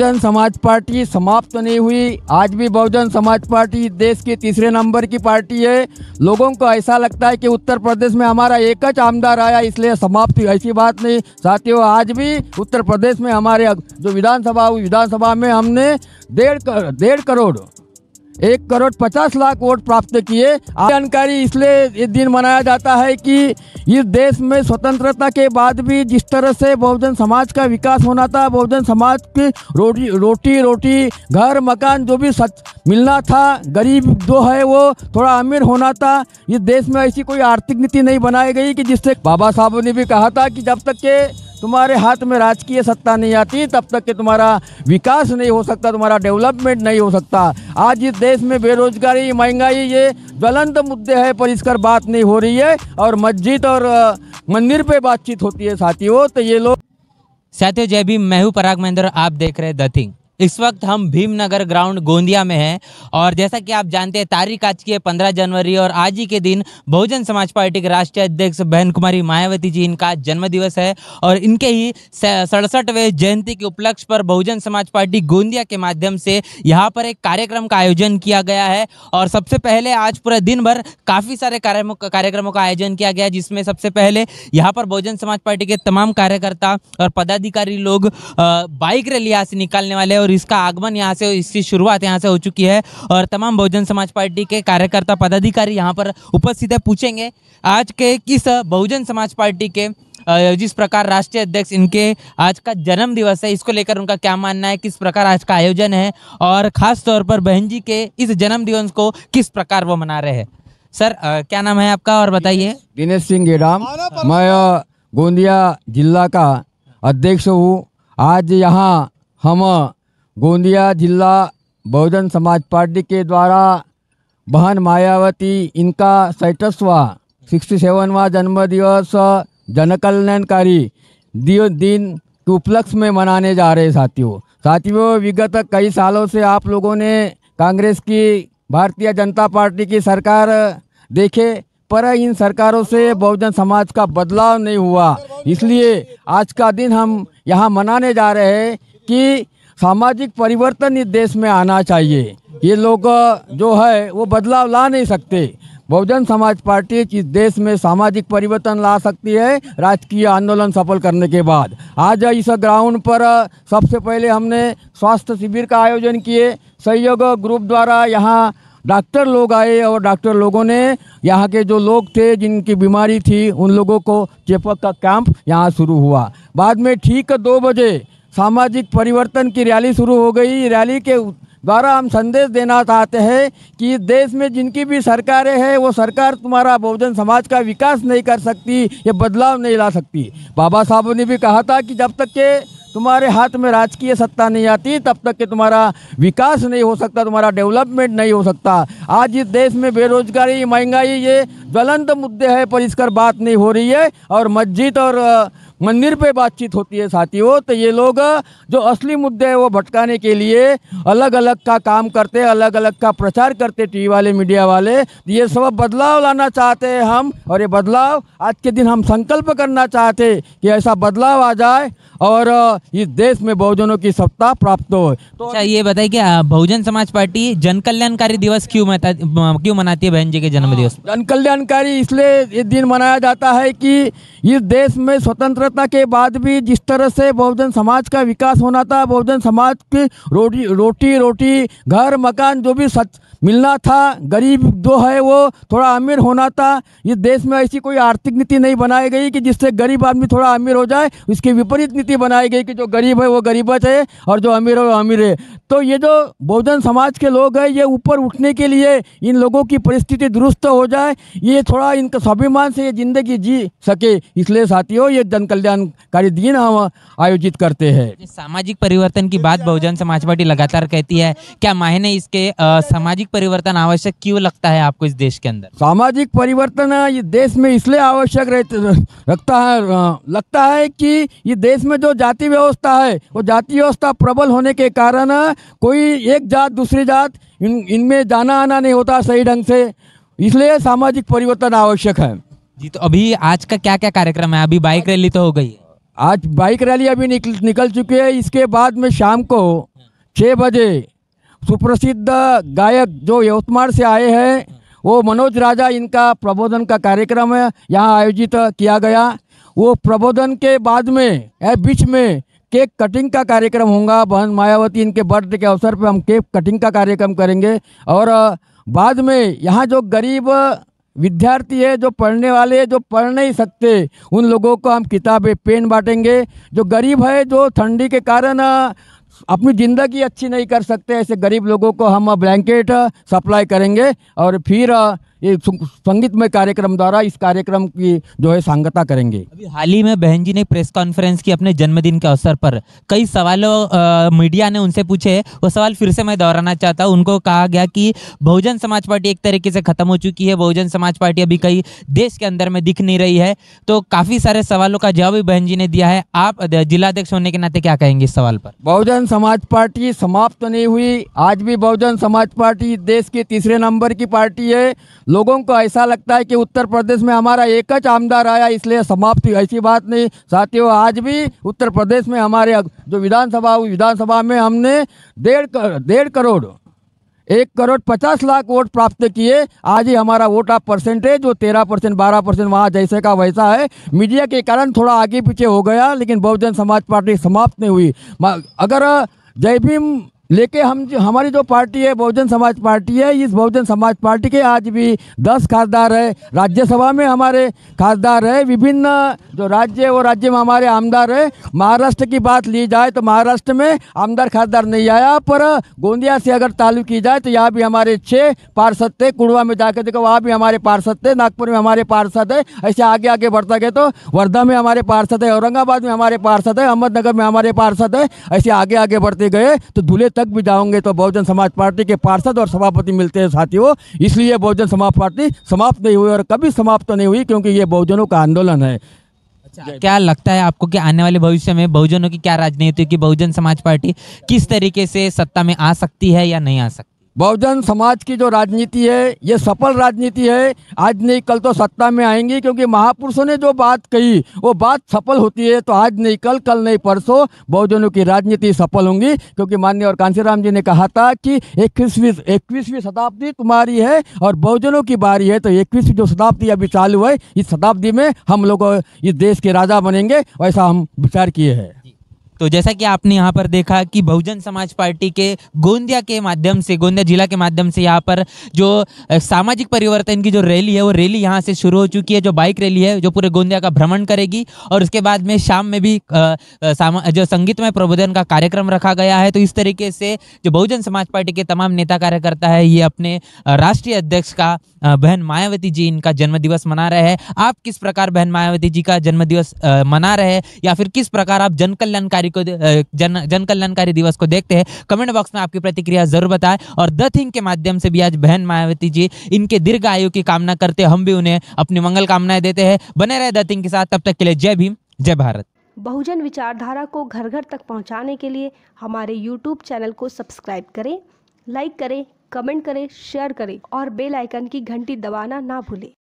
बहुजन समाज पार्टी समाप्त तो नहीं हुई आज भी बहुजन समाज पार्टी देश के तीसरे नंबर की पार्टी है लोगों को ऐसा लगता है कि उत्तर प्रदेश में हमारा एक आमदार आया इसलिए समाप्त हुई ऐसी बात नहीं साथियों आज भी उत्तर प्रदेश में हमारे जो विधानसभा हुई विधानसभा में हमने डेढ़ कर, डेढ़ करोड़ एक करोड़ पचास लाख वोट प्राप्त किए जानकारी इसलिए ये दिन मनाया जाता है कि इस देश में स्वतंत्रता के बाद भी जिस तरह से बहुजन समाज का विकास होना था बहुजन समाज की रोटी रोटी रोटी घर मकान जो भी सच मिलना था गरीब जो है वो थोड़ा अमीर होना था इस देश में ऐसी कोई आर्थिक नीति नहीं बनाई गई कि जिससे बाबा साहब ने भी कहा था कि जब तक के तुम्हारे हाथ में राजकीय सत्ता नहीं आती तब तक कि तुम्हारा विकास नहीं हो सकता तुम्हारा डेवलपमेंट नहीं हो सकता आज इस देश में बेरोजगारी महंगाई ये ज्वलंत मुद्दे है पर इस पर बात नहीं हो रही है और मस्जिद और मंदिर पे बातचीत होती है साथियों तो ये लोग साथियों जय भी मैं हूँ पराग महेंद्र आप देख रहे द थिंग इस वक्त हम भीमनगर ग्राउंड गोंदिया में हैं और जैसा कि आप जानते हैं तारीख आज की है पंद्रह जनवरी और आज ही के दिन बहुजन समाज पार्टी के राष्ट्रीय अध्यक्ष बहन कुमारी मायावती जी इनका जन्मदिवस है और इनके ही सड़सठवें जयंती के उपलक्ष्य पर बहुजन समाज पार्टी गोंदिया के माध्यम से यहाँ पर एक कार्यक्रम का आयोजन किया गया है और सबसे पहले आज पूरा दिन भर काफ़ी सारे कार्यक्रमों का आयोजन किया गया जिसमें सबसे पहले यहाँ पर बहुजन समाज पार्टी के तमाम कार्यकर्ता और पदाधिकारी लोग बाइक रैली यहाँ से निकालने वाले और और इसका आगमन यहाँ से इसकी शुरुआत यहाँ से हो चुकी है और तमाम बहुजन समाज पार्टी के कार्यकर्ता पदाधिकारी यहाँ पर उपस्थित है पूछेंगे आज के किस बहुजन समाज पार्टी के जिस प्रकार राष्ट्रीय अध्यक्ष इनके आज का जन्म दिवस है इसको लेकर उनका क्या मानना है किस प्रकार आज का आयोजन है और ख़ास तौर पर बहन जी के इस जन्म दिवस को किस प्रकार वो मना रहे हैं सर आ, क्या नाम है आपका और बताइए दिनेश सिंह गेडाम मैं गोंदिया जिला का अध्यक्ष हूँ आज यहाँ हम गोंदिया जिला बहुजन समाज पार्टी के द्वारा बहन मायावती इनका सैटसवा सिक्सटी सेवनवा जन्मदिवस जनकल्याणकारी दिन के उपलक्ष्य में मनाने जा रहे साथियों साथियों विगत कई सालों से आप लोगों ने कांग्रेस की भारतीय जनता पार्टी की सरकार देखे पर इन सरकारों से बहुजन समाज का बदलाव नहीं हुआ इसलिए आज का दिन हम यहाँ मनाने जा रहे हैं कि सामाजिक परिवर्तन इस देश में आना चाहिए ये लोग जो है वो बदलाव ला नहीं सकते बहुजन समाज पार्टी इस देश में सामाजिक परिवर्तन ला सकती है राजकीय आंदोलन सफल करने के बाद आज इस ग्राउंड पर सबसे पहले हमने स्वास्थ्य शिविर का आयोजन किए सहयोग ग्रुप द्वारा यहाँ डॉक्टर लोग आए और डॉक्टर लोगों ने यहाँ के जो लोग थे जिनकी बीमारी थी उन लोगों को चेपक का कैंप यहाँ शुरू हुआ बाद में ठीक दो बजे सामाजिक परिवर्तन की रैली शुरू हो गई रैली के द्वारा हम संदेश देना चाहते हैं कि देश में जिनकी भी सरकारें हैं वो सरकार तुम्हारा बहुजन समाज का विकास नहीं कर सकती ये बदलाव नहीं ला सकती बाबा साहब ने भी कहा था कि जब तक के तुम्हारे हाथ में राजकीय सत्ता नहीं आती तब तक के तुम्हारा विकास नहीं हो सकता तुम्हारा डेवलपमेंट नहीं हो सकता आज इस देश में बेरोजगारी महंगाई ये ज्वलंत मुद्दे है पर इस पर बात नहीं हो रही है और मस्जिद और मंदिर पे बातचीत होती है साथियों तो ये लोग जो असली मुद्दे है वो भटकाने के लिए अलग अलग का काम करते अलग अलग का प्रचार करते टीवी वाले मीडिया वाले तो ये सब बदलाव लाना चाहते हैं हम और ये बदलाव आज के दिन हम संकल्प करना चाहते कि ऐसा बदलाव आ जाए और इस देश में बहुजनों की सत्ता प्राप्त हो तो अच्छा ये बताइए कि बहुजन समाज पार्टी जन कल्याणकारी दिवस क्यों मता, क्यों मनाती है बहन जी के जन्मदिवस जन कल्याणकारी इसलिए ये दिन मनाया जाता है कि इस देश में स्वतंत्र स्वतंत्रता के बाद भी जिस तरह से बहुजन समाज का विकास होना था बहुजन समाज की रोटी रोटी रोटी घर मकान जो भी सच मिलना था गरीब जो है वो थोड़ा अमीर होना था इस देश में ऐसी कोई आर्थिक नीति नहीं बनाई गई कि जिससे गरीब आदमी थोड़ा अमीर हो जाए उसकी विपरीत नीति बनाई गई कि जो गरीब है वो गरीबच है और जो अमीर है वो अमीर है तो ये जो बहुजन समाज के लोग हैं ये ऊपर उठने के लिए इन लोगों की परिस्थिति दुरुस्त हो जाए ये थोड़ा इनका स्वाभिमान से ये ज़िंदगी जी सके इसलिए साथियों ये जनकल्याण कल्याणकारी दिन हम आयोजित करते हैं सामाजिक परिवर्तन की बात बहुजन समाज पार्टी लगातार कहती है क्या मायने इसके सामाजिक परिवर्तन आवश्यक क्यों लगता है आपको इस देश के अंदर सामाजिक परिवर्तन ये देश में इसलिए आवश्यक रखता है लगता है कि ये देश में जो जाति व्यवस्था है वो जाति व्यवस्था प्रबल होने के कारण कोई एक जात दूसरी जात इनमें इन जाना आना नहीं होता सही ढंग से इसलिए सामाजिक परिवर्तन आवश्यक है जी तो अभी आज का क्या क्या कार्यक्रम है अभी बाइक रैली तो हो गई है आज बाइक रैली अभी निकल निकल चुकी है इसके बाद में शाम को छः बजे सुप्रसिद्ध गायक जो यवतमाल से आए हैं वो मनोज राजा इनका प्रबोधन का कार्यक्रम है यहाँ आयोजित किया गया वो प्रबोधन के बाद में या बीच में केक कटिंग का कार्यक्रम होगा बहन मायावती इनके बर्थडे के अवसर पर हम केक कटिंग का कार्यक्रम करेंगे और बाद में यहाँ जो गरीब विद्यार्थी है जो पढ़ने वाले हैं जो पढ़ नहीं सकते उन लोगों को हम किताबें पेन बांटेंगे जो गरीब है जो ठंडी के कारण अपनी ज़िंदगी अच्छी नहीं कर सकते ऐसे गरीब लोगों को हम ब्लैंकेट सप्लाई करेंगे और फिर ये संगीतमय कार्यक्रम द्वारा इस कार्यक्रम की जो है सांगता करेंगे अभी हाल ही में बहन जी ने प्रेस कॉन्फ्रेंस की अपने जन्मदिन के अवसर पर कई सवालों मीडिया ने उनसे पूछे वो सवाल फिर से मैं दोहराना चाहता हूँ उनको कहा गया कि बहुजन समाज पार्टी एक तरीके से खत्म हो चुकी है बहुजन समाज पार्टी अभी कई देश के अंदर में दिख नहीं रही है तो काफ़ी सारे सवालों का जवाब भी बहन जी ने दिया है आप जिलाध्यक्ष होने के नाते क्या कहेंगे इस सवाल पर बहुजन समाज पार्टी समाप्त नहीं हुई आज भी बहुजन समाज पार्टी देश के तीसरे नंबर की पार्टी है लोगों को ऐसा लगता है कि उत्तर प्रदेश में हमारा एकच आमदार आया इसलिए समाप्त हुई ऐसी बात नहीं साथियों आज भी उत्तर प्रदेश में हमारे जो विधानसभा हुई विधानसभा में हमने डेढ़ कर, डेढ़ करोड़ एक करोड़ पचास लाख वोट प्राप्त किए आज ही हमारा वोट आप परसेंटेज वो तेरह परसेंट बारह परसेंट वहाँ जैसे का वैसा है मीडिया के कारण थोड़ा आगे पीछे हो गया लेकिन बहुजन समाज पार्टी समाप्त नहीं हुई अगर जय भीम लेकिन हम जो हमारी जो पार्टी है बहुजन समाज पार्टी है इस बहुजन समाज पार्टी के आज भी दस खासदार है राज्यसभा में हमारे खासदार है विभिन्न जो राज्य वो राज्य में हमारे आमदार है महाराष्ट्र की बात ली जाए तो महाराष्ट्र में आमदार खासदार नहीं आया पर गोंदिया से अगर तालु की जाए तो यहाँ भी हमारे छः पार्षद थे कुड़वा में जाकर देखो वहाँ भी हमारे पार्षद थे नागपुर में हमारे पार्षद है ऐसे आगे आगे बढ़ता गए तो वर्धा में हमारे पार्षद है औरंगाबाद में हमारे पार्षद है अहमदनगर में हमारे पार्षद है ऐसे आगे आगे बढ़ते गए तो दूल्हे तक भी जाओगे तो बहुजन समाज पार्टी के पार्षद और सभापति मिलते हैं साथियों इसलिए बहुजन समाज पार्टी समाप्त नहीं हुई और कभी समाप्त तो नहीं हुई क्योंकि ये बहुजनों का आंदोलन है अच्छा, क्या लगता है आपको कि आने वाले भविष्य में बहुजनों की क्या राजनीति की बहुजन समाज पार्टी किस तरीके से सत्ता में आ सकती है या नहीं आ सकती बहुजन समाज की जो राजनीति है ये सफल राजनीति है आज नहीं कल तो सत्ता में आएंगी क्योंकि महापुरुषों ने जो बात कही वो बात सफल होती है तो आज नहीं कल कल नहीं परसों बहुजनों की राजनीति सफल होंगी क्योंकि माननीय और कांशीराम जी ने कहा था कि इक्कीसवीं इक्कीसवीं शताब्दी तुम्हारी है और बहुजनों की बारी है तो इक्कीसवीं जो शताब्दी अभी चालू है इस शताब्दी में हम लोग इस देश के राजा बनेंगे वैसा हम विचार किए हैं तो जैसा कि आपने यहाँ पर देखा कि बहुजन समाज पार्टी के गोंदिया के माध्यम से गोंदिया जिला के माध्यम से यहाँ पर जो सामाजिक परिवर्तन की जो रैली है वो रैली यहाँ से शुरू हो चुकी है जो बाइक रैली है जो पूरे गोंदिया का भ्रमण करेगी और उसके बाद में शाम में भी जो संगीत में प्रबोधन का कार्यक्रम रखा गया है तो इस तरीके से जो बहुजन समाज पार्टी के तमाम नेता कार्यकर्ता है ये अपने राष्ट्रीय अध्यक्ष का बहन मायावती जी इनका जन्मदिवस मना रहे हैं आप किस प्रकार बहन मायावती जी का जन्मदिवस मना रहे हैं या फिर किस प्रकार आप जन कल्याणकारी जनवरी को जन जन कल्याणकारी दिवस को देखते हैं कमेंट बॉक्स में आपकी प्रतिक्रिया जरूर बताएं और द थिंग के माध्यम से भी आज बहन मायावती जी इनके दीर्घ आयु की कामना करते हम भी उन्हें अपनी मंगल कामनाएं देते हैं बने रहे द थिंग के साथ तब तक के लिए जय भीम जय भारत बहुजन विचारधारा को घर घर तक पहुँचाने के लिए हमारे यूट्यूब चैनल को सब्सक्राइब करें लाइक करें कमेंट करें शेयर करें और बेल आइकन की घंटी दबाना ना भूलें